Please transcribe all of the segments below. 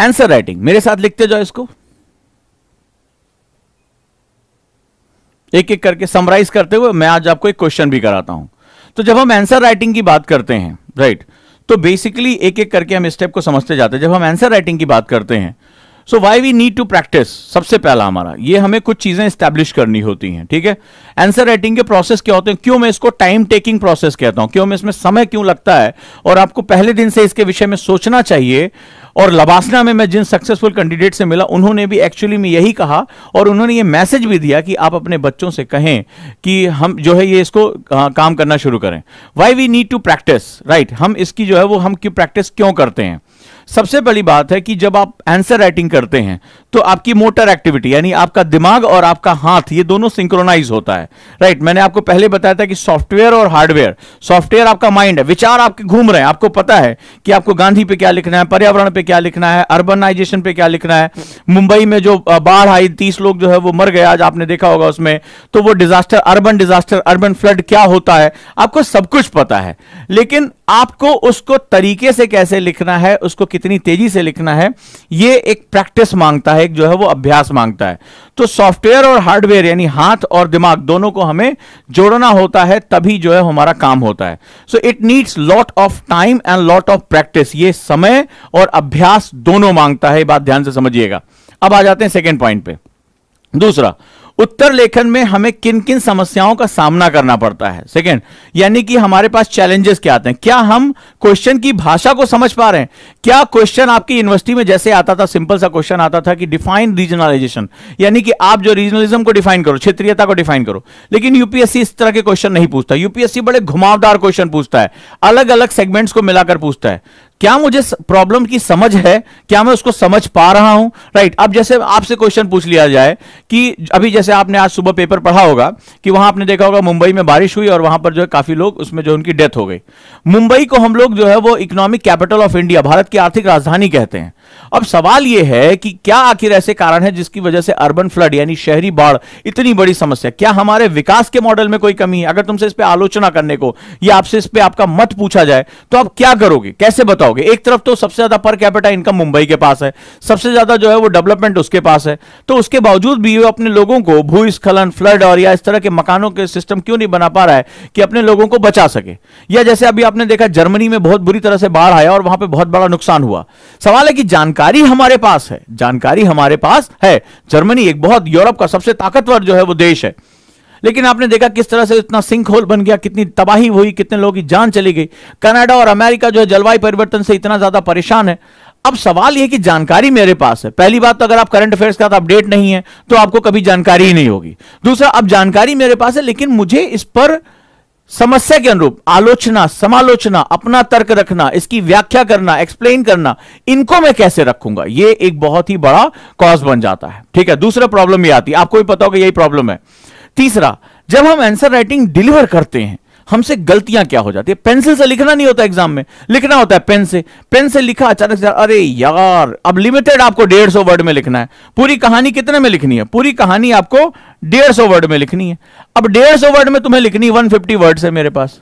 Answer writing मेरे साथ लिखते जाओ इसको एक एक करके समराइज करते हुए मैं आज आपको एक क्वेश्चन भी कराता हूं तो जब हम आंसर राइटिंग की बात करते हैं राइट तो बेसिकली एक एक करके हम स्टेप को समझते जाते हैं जब हम आंसर राइटिंग की बात करते हैं so why we need to practice सबसे पहला हमारा ये हमें कुछ चीजें स्टैब्लिश करनी होती हैं ठीक है आंसर राइटिंग के प्रोसेस क्या होते हैं क्यों मैं इसको टाइम टेकिंग प्रोसेस कहता हूं क्यों मैं इसमें समय क्यों लगता है और आपको पहले दिन से इसके विषय में सोचना चाहिए और लबासना में मैं जिन सक्सेसफुल कैंडिडेट से मिला उन्होंने भी एक्चुअली में यही कहा और उन्होंने ये मैसेज भी दिया कि आप अपने बच्चों से कहें कि हम जो है ये इसको काम करना शुरू करें why we need to practice right हम इसकी जो है वो हम क्यों प्रैक्टिस क्यों करते हैं सबसे बड़ी बात है कि जब आप आंसर राइटिंग करते हैं तो आपकी मोटर एक्टिविटी यानी आपका दिमाग और आपका हाथ ये दोनों सिंक्रोनाइज होता है राइट right? मैंने आपको पहले बताया था कि सॉफ्टवेयर और हार्डवेयर सॉफ्टवेयर आपका माइंड है विचार आपके घूम रहे हैं आपको पता है कि आपको गांधी पे क्या लिखना है पर्यावरण पे क्या लिखना है अर्बनाइजेशन पे क्या लिखना है मुंबई में जो बाढ़ आई तीस लोग जो है वो मर गए आज आपने देखा होगा उसमें तो वो disaster urban disaster urban flood क्या होता है आपको सब कुछ पता है लेकिन आपको उसको तरीके से कैसे लिखना है उसको कितनी तेजी से लिखना है ये एक प्रैक्टिस मांगता है सहायक जो है वो अभ्यास मांगता है तो सॉफ्टवेयर और हार्डवेयर यानी हाथ और दिमाग दोनों को हमें जोड़ना होता है तभी जो है हमारा काम होता है so it needs lot of time and lot of practice ये समय और अभ्यास दोनों मांगता है बात ध्यान से समझिएगा अब आ जाते हैं सेकेंड पॉइंट पे दूसरा उत्तर लेखन में हमें किन किन समस्याओं का सामना करना पड़ता है सेकेंड यानी कि हमारे पास चैलेंजेस क्या आते हैं क्या हम क्वेश्चन की भाषा को समझ पा रहे हैं क्या क्वेश्चन आपकी यूनिवर्सिटी में जैसे आता था सिंपल सा क्वेश्चन आता था कि डिफाइन रीजनलाइजेशन यानी कि आप जो रीजनलिज्म को डिफाइन करो क्षेत्रीयता को डिफाइन करो लेकिन यूपीएससी इस तरह के क्वेश्चन नहीं पूछता यूपीएससी बड़े घुमावदार क्वेश्चन पूछता है अलग अलग सेगमेंट्स को मिलाकर पूछता है क्या मुझे प्रॉब्लम की समझ है क्या मैं उसको समझ पा रहा हूं राइट right. अब जैसे आपसे क्वेश्चन पूछ लिया जाए कि अभी जैसे आपने आज सुबह पेपर पढ़ा होगा कि वहां आपने देखा होगा मुंबई में बारिश हुई और वहां पर जो है काफी लोग उसमें जो उनकी डेथ हो गई मुंबई को हम लोग जो है वो economic capital of India Bharat की आर्थिक राजधानी कहते हैं अब सवाल यह है कि क्या आखिर ऐसे कारण है जिसकी वजह से अर्बन फ्लड यानी शहरी बाढ़ इतनी बड़ी समस्या क्या हमारे विकास के मॉडल में कोई कमी है अगर तुमसे इस पर आलोचना करने को या आपसे इस पर आपका मत पूछा जाए तो आप क्या करोगे कैसे बताओगे एक तरफ तो सबसे ज्यादा पर कैपिटा इनकम मुंबई के पास है सबसे ज्यादा जो है वो डेवलपमेंट उसके पास है तो उसके बावजूद भी वो अपने लोगों को भूस्खलन फ्लड और या इस तरह के मकानों के सिस्टम क्यों नहीं बना पा रहा है कि अपने लोगों को बचा सके या जैसे अभी आपने देखा जर्मनी में बहुत बुरी तरह से बाढ़ आया और वहां पर बहुत बड़ा नुकसान हुआ सवाल है कि जानकारी हमारे पास है जानकारी हमारे पास है जर्मनी एक बहुत यूरोप का सबसे ताकतवर जो है वो देश है लेकिन आपने देखा किस तरह से इतना सिंक होल बन गया कितनी तबाही हुई कितने लोगों की जान चली गई कनाडा और अमेरिका जो है जलवायु परिवर्तन से इतना ज्यादा परेशान है अब सवाल यह कि जानकारी मेरे पास है पहली बात तो अगर आप करंट अफेयर्स का अपडेट नहीं है तो आपको कभी जानकारी ही नहीं होगी दूसरा अब जानकारी मेरे पास है लेकिन मुझे इस पर समस्या के अनुरूप आलोचना समालोचना अपना तर्क रखना इसकी व्याख्या करना एक्सप्लेन करना इनको मैं कैसे रखूंगा ये एक बहुत ही बड़ा कॉज बन जाता है ठीक है दूसरा प्रॉब्लम ये आती है आपको भी पता होगा यही प्रॉब्लम है तीसरा जब हम आंसर राइटिंग डिलीवर करते हैं हमसे गलतियां क्या हो जाती है पेंसिल से लिखना नहीं होता एग्जाम में लिखना होता है पेन से पेन से लिखा अचानक से अरे यार अब लिमिटेड आपको डेढ़ सौ वर्ड में लिखना है पूरी कहानी कितने में लिखनी है पूरी कहानी आपको डेढ़ सौ वर्ड में लिखनी है अब डेढ़ सौ वर्ड में तुम्हें लिखनी वन फिफ्टी वर्ड है मेरे पास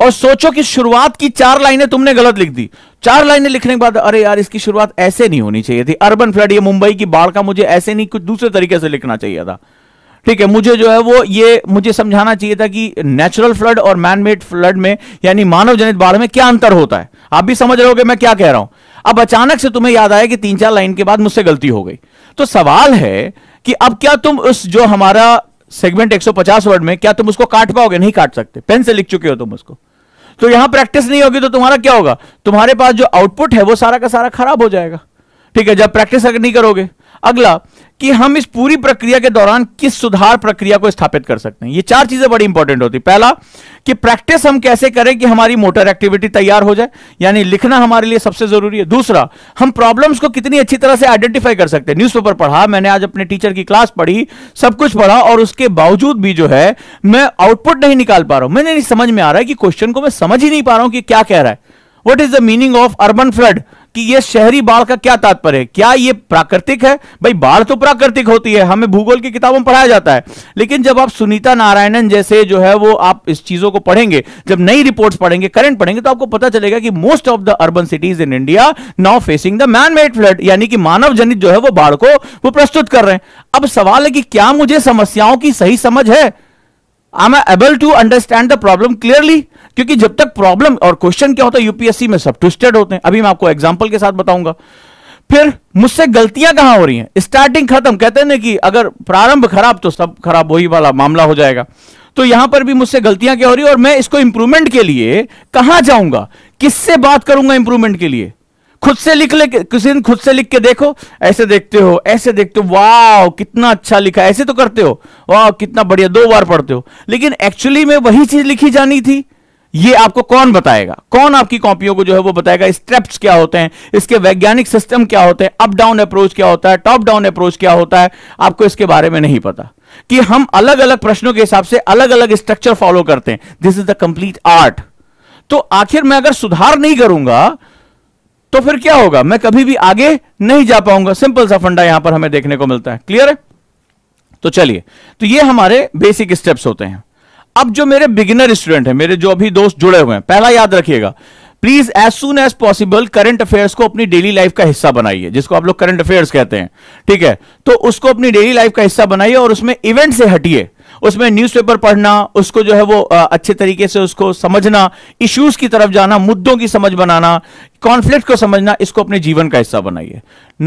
और सोचो कि शुरुआत की चार लाइनें तुमने गलत लिख दी चार लाइनें लिखने के बाद अरे यार इसकी शुरुआत ऐसे नहीं होनी चाहिए थी अर्बन फ्लड ये मुंबई की बाढ़ का मुझे ऐसे नहीं कुछ दूसरे तरीके से लिखना चाहिए था ठीक है मुझे जो है वो ये मुझे समझाना चाहिए था कि नेचुरल फ्लड और मैनमेड फ्लड में यानी मानव जनित बाढ़ में क्या अंतर होता है आप भी समझ रहे हो मैं क्या कह रहा हूं अब अचानक से तुम्हें याद आया कि तीन चार लाइन के बाद मुझसे गलती हो गई तो सवाल है कि अब क्या तुम उस जो हमारा सेगमेंट 150 वर्ड में क्या तुम उसको काट पाओगे नहीं काट सकते पेन से लिख चुके हो तुम उसको तो यहां प्रैक्टिस नहीं होगी तो तुम्हारा क्या होगा तुम्हारे पास जो आउटपुट है वो सारा का सारा खराब हो जाएगा ठीक है जब प्रैक्टिस अगर नहीं करोगे अगला कि हम इस पूरी प्रक्रिया के दौरान किस सुधार प्रक्रिया को स्थापित कर सकते हैं ये चार चीजें बड़ी इंपॉर्टेंट होती पहला कि प्रैक्टिस हम कैसे करें कि हमारी मोटर एक्टिविटी तैयार हो जाए यानी लिखना हमारे लिए सबसे जरूरी है दूसरा हम प्रॉब्लम्स को कितनी अच्छी तरह से आइडेंटिफाई कर सकते हैं न्यूज़पेपर पढ़ा मैंने आज अपने टीचर की क्लास पढ़ी सब कुछ पढ़ा और उसके बावजूद भी जो है मैं आउटपुट नहीं निकाल पा रहा हूं मैंने नहीं समझ में आ रहा है कि क्वेश्चन को मैं समझ ही नहीं पा रहा हूं कि क्या कह रहा है what is the meaning of urban flood कि ये शहरी बाढ़ का क्या तात्पर्य है क्या ये प्राकृतिक है भाई बाढ़ तो प्राकृतिक होती है हमें भूगोल की किताबों में पढ़ाया जाता है लेकिन जब आप सुनीता नारायणन जैसे जो है वो आप इस चीजों को पढ़ेंगे जब नई रिपोर्ट्स पढ़ेंगे करंट पढ़ेंगे तो आपको पता चलेगा कि most of the urban cities in India now facing the man made flood यानी कि मानव जनित जो है वो बाढ़ को वो प्रस्तुत कर रहे हैं अब सवाल है कि क्या मुझे समस्याओं की सही समझ है I am able to understand the problem clearly क्योंकि जब तक प्रॉब्लम और क्वेश्चन क्या होता है यूपीएससी में सब ट्विस्टेड होते हैं अभी मैं आपको एग्जाम्पल के साथ बताऊंगा फिर मुझसे गलतियां कहां हो रही हैं स्टार्टिंग खत्म कहते हैं ना कि अगर प्रारंभ खराब तो सब खराब वही वाला मामला हो जाएगा तो यहां पर भी मुझसे गलतियां क्या हो रही है और मैं इसको इंप्रूवमेंट के लिए कहां जाऊंगा किससे बात करूंगा इंप्रूवमेंट के लिए खुद से लिख ले किसी दिन खुद से लिख के देखो ऐसे देखते हो ऐसे देखते हो वाह कितना अच्छा लिखा ऐसे तो करते हो वाह कितना बढ़िया दो बार पढ़ते हो लेकिन एक्चुअली में वही चीज लिखी जानी थी ये आपको कौन बताएगा कौन आपकी कॉपियों को जो है वो बताएगा स्टेप्स क्या होते हैं इसके वैज्ञानिक सिस्टम क्या होते हैं अप डाउन अप्रोच क्या होता है टॉप डाउन अप्रोच क्या होता है आपको इसके बारे में नहीं पता कि हम अलग अलग प्रश्नों के हिसाब से अलग अलग स्ट्रक्चर फॉलो करते हैं this is the complete art तो आखिर मैं अगर सुधार नहीं करूंगा तो फिर क्या होगा मैं कभी भी आगे नहीं जा पाऊंगा सिंपल सा फंडा यहां पर हमें देखने को मिलता है क्लियर है तो चलिए तो ये हमारे बेसिक स्टेप्स होते हैं अब जो मेरे बिगिनर स्टूडेंट हैं मेरे जो अभी दोस्त जुड़े हुए हैं पहला याद रखिएगा please as soon as possible current affairs को अपनी डेली लाइफ का हिस्सा बनाइए जिसको आप लोग करंट अफेयर्स कहते हैं ठीक है तो उसको अपनी डेली लाइफ का हिस्सा बनाइए और उसमें इवेंट से हटिए उसमें न्यूज़पेपर पढ़ना उसको जो है वो आ, अच्छे तरीके से उसको समझना इश्यूज की तरफ जाना मुद्दों की समझ बनाना कॉन्फ्लिक्ट को समझना इसको अपने जीवन का हिस्सा बनाइए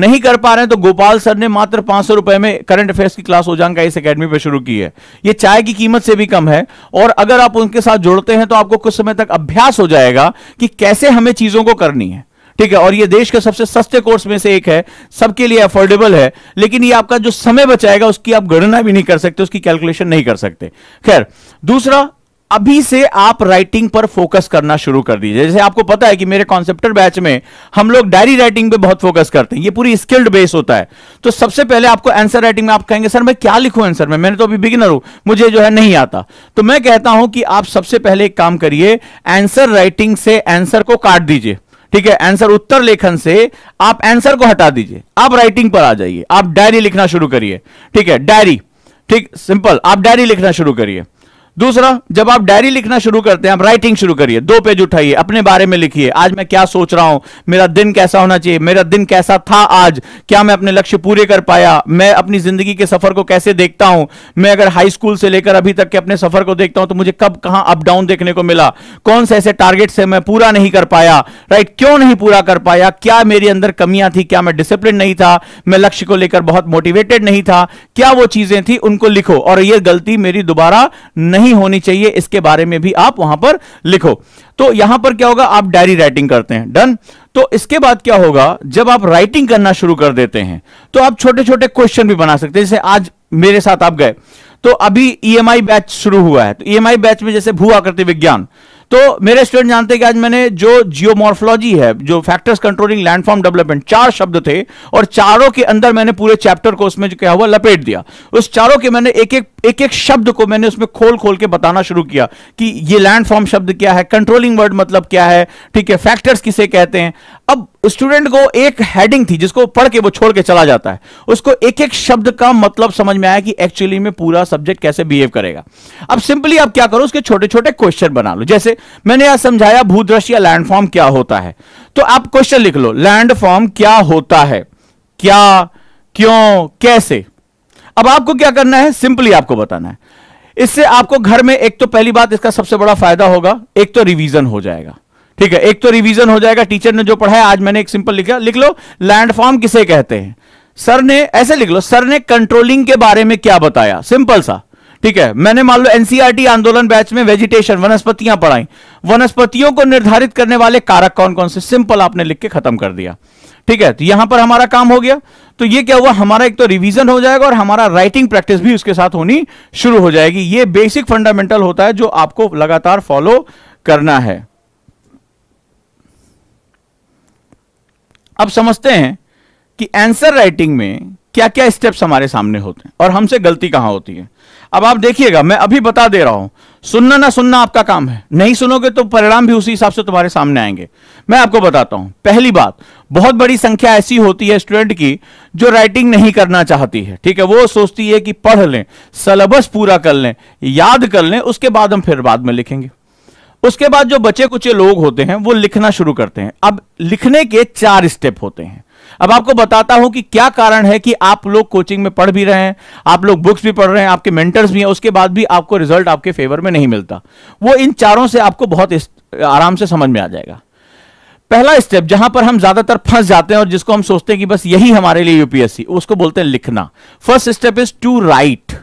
नहीं कर पा रहे हैं तो गोपाल सर ने मात्र पांच सौ रुपए में करंट अफेयर्स की क्लास ओजान का इस अकेडमी पर शुरू की है ये चाय की कीमत से भी कम है और अगर आप उनके साथ जुड़ते हैं तो आपको कुछ समय तक अभ्यास हो जाएगा कि कैसे हमें चीजों को करनी है ठीक है और ये देश के सबसे सस्ते कोर्स में से एक है सबके लिए अफोर्डेबल है लेकिन ये आपका जो समय बचाएगा उसकी आप गणना भी नहीं कर सकते उसकी कैलकुलेशन नहीं कर सकते खैर दूसरा अभी से आप राइटिंग पर फोकस करना शुरू कर दीजिए जैसे आपको पता है कि मेरे कॉन्सेप्टर बैच में हम लोग डायरी राइटिंग पे बहुत फोकस करते हैं ये पूरी स्किल्ड बेस होता है तो सबसे पहले आपको आंसर राइटिंग में आप कहेंगे सर मैं क्या लिखूं आंसर में मैंने तो अभी बिगिनर हूं मुझे जो है नहीं आता तो मैं कहता हूं कि आप सबसे पहले एक काम करिए आंसर राइटिंग से आंसर को काट दीजिए ठीक है आंसर उत्तर लेखन से आप आंसर को हटा दीजिए आप राइटिंग पर आ जाइए आप डायरी लिखना शुरू करिए ठीक है डायरी ठीक सिंपल आप डायरी लिखना शुरू करिए दूसरा जब आप डायरी लिखना शुरू करते हैं आप राइटिंग शुरू करिए दो पेज उठाइए अपने बारे में लिखिए आज मैं क्या सोच रहा हूं मेरा दिन कैसा होना चाहिए मेरा दिन कैसा था आज क्या मैं अपने लक्ष्य पूरे कर पाया मैं अपनी जिंदगी के सफर को कैसे देखता हूं मैं अगर हाई स्कूल से लेकर अभी तक के अपने सफर को देखता हूं तो मुझे कब कहां अप डाउन देखने को मिला कौन से ऐसे टारगेट से मैं पूरा नहीं कर पाया राइट क्यों नहीं पूरा कर पाया क्या मेरे अंदर कमियां थी क्या मैं डिसिप्लिन नहीं था मैं लक्ष्य को लेकर बहुत मोटिवेटेड नहीं था क्या वो चीजें थी उनको लिखो और यह गलती मेरी दोबारा नहीं नहीं होनी चाहिए इसके बारे में भी आप वहां पर लिखो तो यहां पर क्या होगा आप डायरी राइटिंग करते हैं डन तो इसके बाद क्या होगा जब आप राइटिंग करना शुरू कर देते हैं तो आप छोटे छोटे क्वेश्चन भी बना सकते हैं जैसे आज मेरे साथ आप गए तो अभी ई e बैच शुरू हुआ है तो ई e बैच में जैसे भू आकृति विज्ञान तो मेरे स्टूडेंट जानते हैं कि आज मैंने जो जियोमॉर्फोलॉजी है जो फैक्टर्स कंट्रोलिंग लैंडफॉर्म डेवलपमेंट चार शब्द थे और चारों के अंदर मैंने पूरे चैप्टर को उसमें जो क्या हुआ लपेट दिया उस चारों के मैंने एक एक एक एक शब्द को मैंने उसमें खोल खोल के बताना शुरू किया कि ये लैंडफॉर्म शब्द क्या है कंट्रोलिंग वर्ड मतलब क्या है ठीक है फैक्टर्स किसे कहते हैं अब स्टूडेंट को एक हेडिंग थी जिसको पढ़ के वो छोड़ के चला जाता है उसको एक एक शब्द का मतलब समझ में आया कि एक्चुअली में पूरा सब्जेक्ट कैसे बिहेव करेगा अब सिंपली आप क्या करो उसके छोटे छोटे क्वेश्चन बना लो जैसे मैंने यहां समझाया भूदृश्य या लैंडफॉर्म क्या होता है तो आप क्वेश्चन लिख लो लैंडफॉर्म क्या होता है क्या क्यों कैसे अब आपको क्या करना है सिंपली आपको बताना है इससे आपको घर में एक तो पहली बात इसका सबसे बड़ा फायदा होगा एक तो रिवीजन हो जाएगा ठीक है एक तो रिवीजन हो जाएगा टीचर ने जो पढ़ाया आज मैंने एक सिंपल लिखा लिख लो लैंडफॉर्म किसे कहते हैं सर ने ऐसे लिख लो सर ने कंट्रोलिंग के बारे में क्या बताया सिंपल सा ठीक है मैंने मान लो एनसीआरटी e आंदोलन बैच में वेजिटेशन वनस्पतियां पढ़ाई वनस्पतियों को निर्धारित करने वाले कारक कौन कौन से सिंपल आपने लिख के खत्म कर दिया ठीक है तो यहां पर हमारा काम हो गया तो ये क्या हुआ हमारा एक तो रिवीजन हो जाएगा और हमारा राइटिंग प्रैक्टिस भी उसके साथ होनी शुरू हो जाएगी ये बेसिक फंडामेंटल होता है जो आपको लगातार फॉलो करना है अब समझते हैं कि आंसर राइटिंग में क्या क्या स्टेप्स हमारे सामने होते हैं और हमसे गलती कहां होती है अब आप देखिएगा मैं अभी बता दे रहा हूं सुनना ना सुनना आपका काम है नहीं सुनोगे तो परिणाम भी उसी हिसाब से तुम्हारे सामने आएंगे मैं आपको बताता हूं पहली बात बहुत बड़ी संख्या ऐसी होती है स्टूडेंट की जो राइटिंग नहीं करना चाहती है ठीक है वो सोचती है कि पढ़ लें सलेबस पूरा कर लें याद कर लें उसके बाद हम फिर बाद में लिखेंगे उसके बाद जो बचे कुचे लोग होते हैं वो लिखना शुरू करते हैं अब लिखने के चार स्टेप होते हैं अब आपको बताता हूं कि क्या कारण है कि आप लोग कोचिंग में पढ़ भी रहे हैं आप लोग बुक्स भी पढ़ रहे हैं आपके मेंटर्स भी हैं उसके बाद भी आपको रिजल्ट आपके फेवर में नहीं मिलता वो इन चारों से आपको बहुत आराम से समझ में आ जाएगा पहला स्टेप जहां पर हम ज्यादातर फंस जाते हैं और जिसको हम सोचते हैं कि बस यही हमारे लिए यूपीएससी उसको बोलते हैं लिखना first step is to write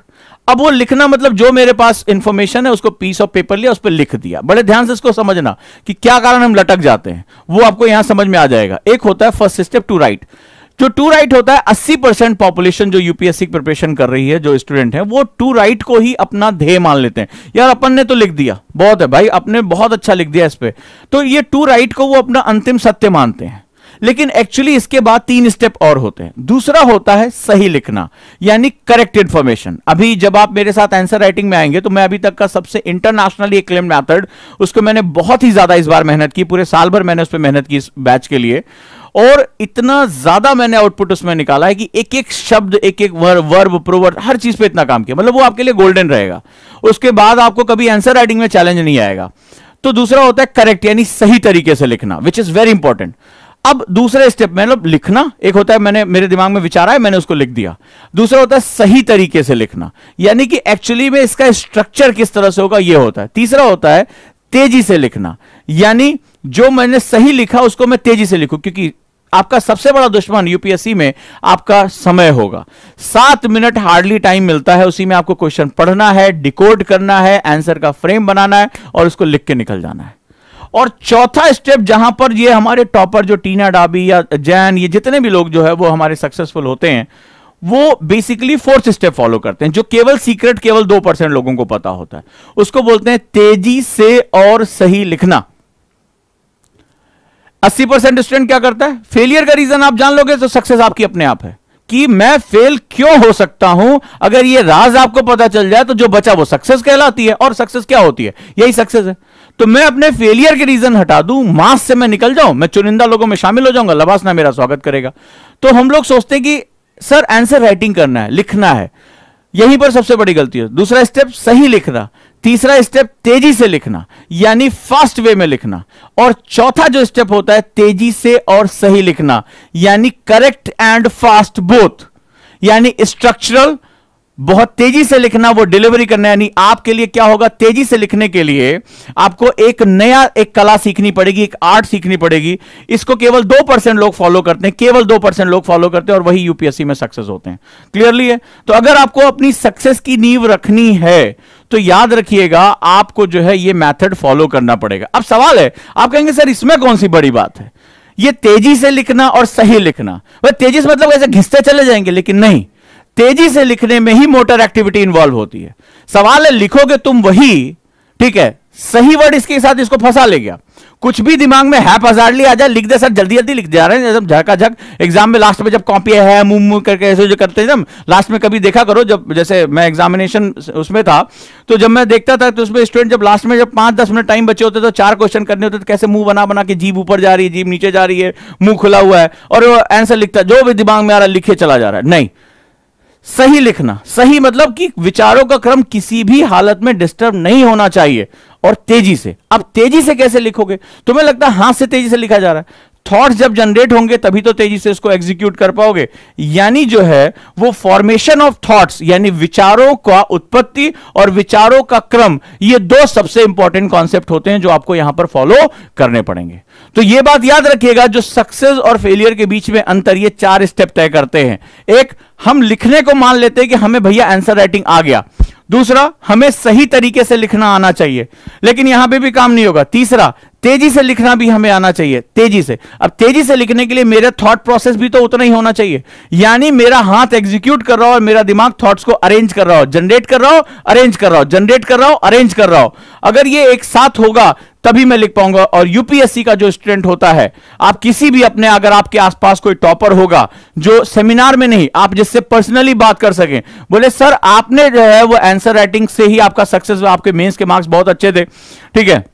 अब वो लिखना मतलब जो मेरे पास इंफॉर्मेशन है उसको पीस ऑफ पेपर लिया उस पर लिख दिया बड़े ध्यान से इसको समझना कि क्या कारण हम लटक जाते हैं वो आपको यहां समझ में आ जाएगा एक होता है फर्स्ट स्टेप टू राइट जो टू राइट होता है 80 परसेंट पॉपुलेशन जो यूपीएससी की प्रिपरेशन कर रही है जो स्टूडेंट है वो टू राइट को ही अपना ध्येय मान लेते हैं यार अपन ने तो लिख दिया बहुत है भाई अपने बहुत अच्छा लिख दिया इस पर तो ये टू राइट को वो अपना अंतिम सत्य मानते हैं लेकिन एक्चुअली इसके बाद तीन स्टेप और होते हैं दूसरा होता है सही लिखना यानी करेक्ट इंफॉर्मेशन अभी जब आप मेरे साथ आंसर राइटिंग में आएंगे तो मैं अभी तक का सबसे इंटरनेशनली एक्लेम मैथड उसको मैंने बहुत ही ज्यादा इस बार मेहनत की पूरे साल भर मैंने उस पर मेहनत की इस बैच के लिए और इतना ज्यादा मैंने आउटपुट उसमें निकाला है कि एक एक शब्द एक एक वर्ब प्रोवर्ब हर चीज पे इतना काम किया मतलब वो आपके लिए गोल्डन रहेगा उसके बाद आपको कभी आंसर राइटिंग में चैलेंज नहीं आएगा तो दूसरा होता है करेक्ट यानी सही तरीके से लिखना विच इज वेरी इंपॉर्टेंट अब दूसरे स्टेप मतलब लिखना एक होता है मैंने मेरे दिमाग में विचारा है मैंने उसको लिख दिया दूसरा होता है सही तरीके से लिखना यानी कि एक्चुअली में इसका स्ट्रक्चर किस तरह से होगा यह होता है तीसरा होता है तेजी से लिखना यानी जो मैंने सही लिखा उसको मैं तेजी से लिखू क्योंकि आपका सबसे बड़ा दुश्मन यूपीएससी में आपका समय होगा सात मिनट हार्डली टाइम मिलता है उसी में आपको क्वेश्चन पढ़ना है डिकोड करना है आंसर का फ्रेम बनाना है और उसको लिख के निकल जाना है और चौथा स्टेप जहां पर ये हमारे टॉपर जो टीना डाबी या जैन ये जितने भी लोग जो है वो हमारे सक्सेसफुल होते हैं वो बेसिकली फोर्थ स्टेप फॉलो करते हैं जो केवल सीक्रेट केवल दो परसेंट लोगों को पता होता है उसको बोलते हैं तेजी से और सही लिखना अस्सी परसेंट स्टूडेंट क्या करता है फेलियर का रीजन आप जान लोगे तो सक्सेस आपकी अपने आप है कि मैं फेल क्यों हो सकता हूं अगर ये राज आपको पता चल जाए तो जो बचा वो सक्सेस कहलाती है और सक्सेस क्या होती है यही सक्सेस है तो मैं अपने फेलियर के रीजन हटा दूं मास से मैं निकल जाऊं मैं चुनिंदा लोगों में शामिल हो जाऊंगा लबासना मेरा स्वागत करेगा तो हम लोग सोचते हैं कि सर आंसर राइटिंग करना है लिखना है यहीं पर सबसे बड़ी गलती है दूसरा स्टेप सही लिखना तीसरा स्टेप तेजी से लिखना यानी फास्ट वे में लिखना और चौथा जो स्टेप होता है तेजी से और सही लिखना यानी करेक्ट एंड फास्ट बोथ यानी स्ट्रक्चरल बहुत तेजी से लिखना वो डिलीवरी करना यानी आपके लिए क्या होगा तेजी से लिखने के लिए आपको एक नया एक कला सीखनी पड़ेगी एक आर्ट सीखनी पड़ेगी इसको केवल दो परसेंट लोग फॉलो करते हैं केवल दो परसेंट लोग फॉलो करते हैं और वही यूपीएससी में सक्सेस होते हैं क्लियरली है तो अगर आपको अपनी सक्सेस की नींव रखनी है तो याद रखिएगा आपको जो है ये मेथड फॉलो करना पड़ेगा अब सवाल है आप कहेंगे सर इसमें कौन सी बड़ी बात है ये तेजी से लिखना और सही लिखना वह तेजी से मतलब ऐसे घिसते चले जाएंगे लेकिन नहीं तेजी से लिखने में ही मोटर एक्टिविटी इन्वॉल्व होती है सवाल है लिखोगे तुम वही ठीक है सही वर्ड इसके साथ इसको फंसा ले गया कुछ भी दिमाग में है हजारली लिया जाए लिख दे सर जल्दी जल्दी लिख जा रहे हैं जब झका झक एग्जाम में लास्ट में जब कॉपी है मुंह मुंह करके ऐसे जो करते हैं जब लास्ट में कभी देखा करो जब जैसे मैं एग्जामिनेशन उसमें था तो जब मैं देखता था तो उसमें स्टूडेंट जब लास्ट में जब पांच दस मिनट टाइम बचे होते तो चार क्वेश्चन करने होते तो कैसे मुंह बना बना के जीभ ऊपर जा रही है जीभ नीचे जा रही है मुंह खुला हुआ है और आंसर लिखता जो भी दिमाग में आ रहा है लिखे चला जा रहा है नहीं सही लिखना सही मतलब कि विचारों का क्रम किसी भी हालत में डिस्टर्ब नहीं होना चाहिए और तेजी से अब तेजी से कैसे लिखोगे तुम्हें लगता है हाथ से तेजी से लिखा जा रहा है थॉट्स जब जनरेट होंगे तभी तो तेजी से इसको एग्जीक्यूट कर पाओगे यानी जो है वो फॉर्मेशन ऑफ थॉट्स यानी विचारों का उत्पत्ति और विचारों का क्रम ये दो सबसे इंपॉर्टेंट कॉन्सेप्ट होते हैं जो आपको यहां पर फॉलो करने पड़ेंगे तो ये बात याद रखिएगा जो सक्सेस और फेलियर के बीच में अंतर ये चार स्टेप तय करते हैं एक हम लिखने को मान लेते हैं कि हमें भैया आंसर राइटिंग आ गया दूसरा हमें सही तरीके से लिखना आना चाहिए लेकिन यहां पे भी काम नहीं होगा तीसरा तेजी से लिखना भी हमें आना चाहिए तेजी से अब तेजी से लिखने के लिए मेरा थॉट प्रोसेस भी तो उतना ही होना चाहिए यानी मेरा हाथ एग्जीक्यूट कर रहा हो और मेरा दिमाग थॉट्स को अरेंज कर रहा हो जनरेट कर रहा हो अरेंज कर रहा हो जनरेट कर रहा हो अरेंज कर रहा हो अगर ये एक साथ होगा तभी मैं लिख पाऊंगा और यूपीएससी का जो स्टूडेंट होता है आप किसी भी अपने अगर आपके आसपास कोई टॉपर होगा जो सेमिनार में नहीं आप जिससे पर्सनली बात कर सकें बोले सर आपने जो है वो आंसर राइटिंग से ही आपका सक्सेस आपके मेंस के मार्क्स बहुत अच्छे थे ठीक है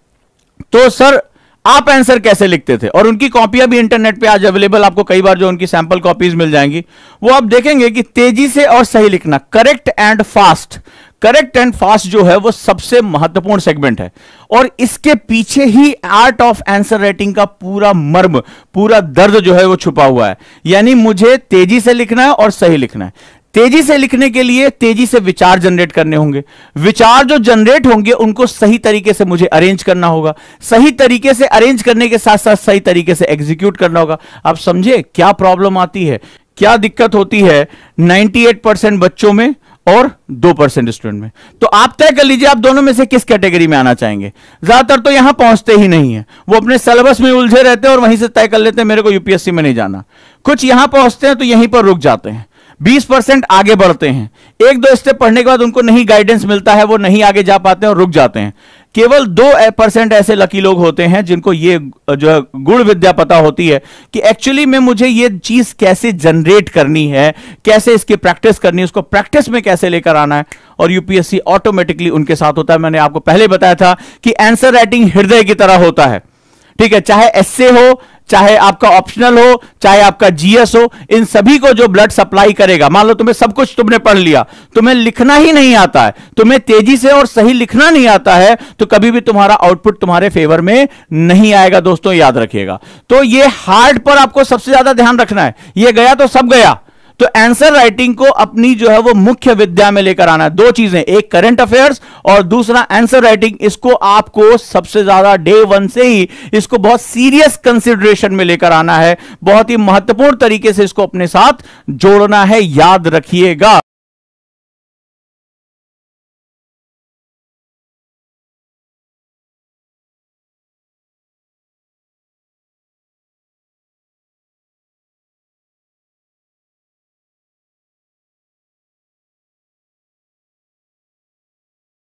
तो सर आप आंसर कैसे लिखते थे और उनकी कॉपियां भी इंटरनेट पे आज अवेलेबल आपको कई बार जो उनकी सैंपल कॉपीज मिल जाएंगी वो आप देखेंगे कि तेजी से और सही लिखना correct and fast correct and fast जो है वो सबसे महत्वपूर्ण सेगमेंट है और इसके पीछे ही आर्ट ऑफ आंसर राइटिंग का पूरा मर्म पूरा दर्द जो है वो छुपा हुआ है यानी मुझे तेजी से लिखना है और सही लिखना है तेजी से लिखने के लिए तेजी से विचार जनरेट करने होंगे विचार जो जनरेट होंगे उनको सही तरीके से मुझे अरेंज करना होगा सही तरीके से अरेंज करने के साथ साथ सही तरीके से एग्जीक्यूट करना होगा आप समझे क्या प्रॉब्लम आती है क्या दिक्कत होती है 98 परसेंट बच्चों में और दो परसेंट स्टूडेंट में तो आप तय कर लीजिए आप दोनों में से किस कैटेगरी में आना चाहेंगे ज्यादातर तो यहां पहुंचते ही नहीं है वो अपने सिलेबस में उलझे रहते हैं और वहीं से तय कर लेते हैं मेरे को यूपीएससी में नहीं जाना कुछ यहां पहुंचते हैं तो यहीं पर रुक जाते हैं बीस परसेंट आगे बढ़ते हैं एक दो स्टेप पढ़ने के बाद उनको नहीं गाइडेंस मिलता है वो नहीं आगे जा पाते हैं और रुक जाते हैं केवल दो परसेंट ऐसे लकी लोग होते हैं जिनको ये जो है गुण विद्या पता होती है कि एक्चुअली में मुझे ये चीज कैसे जनरेट करनी है कैसे इसकी प्रैक्टिस करनी है उसको प्रैक्टिस में कैसे लेकर आना है और यूपीएससी ऑटोमेटिकली उनके साथ होता है मैंने आपको पहले बताया था कि आंसर राइटिंग हृदय की तरह होता है ठीक है चाहे एस हो चाहे आपका ऑप्शनल हो चाहे आपका जीएस हो इन सभी को जो ब्लड सप्लाई करेगा मान लो तुम्हें सब कुछ तुमने पढ़ लिया तुम्हें लिखना ही नहीं आता है तुम्हें तेजी से और सही लिखना नहीं आता है तो कभी भी तुम्हारा आउटपुट तुम्हारे फेवर में नहीं आएगा दोस्तों याद रखिएगा तो ये हार्ट पर आपको सबसे ज्यादा ध्यान रखना है यह गया तो सब गया तो आंसर राइटिंग को अपनी जो है वो मुख्य विद्या में लेकर आना है दो चीजें एक करंट अफेयर्स और दूसरा आंसर राइटिंग इसको आपको सबसे ज्यादा डे वन से ही इसको बहुत सीरियस कंसिडरेशन में लेकर आना है बहुत ही महत्वपूर्ण तरीके से इसको अपने साथ जोड़ना है याद रखिएगा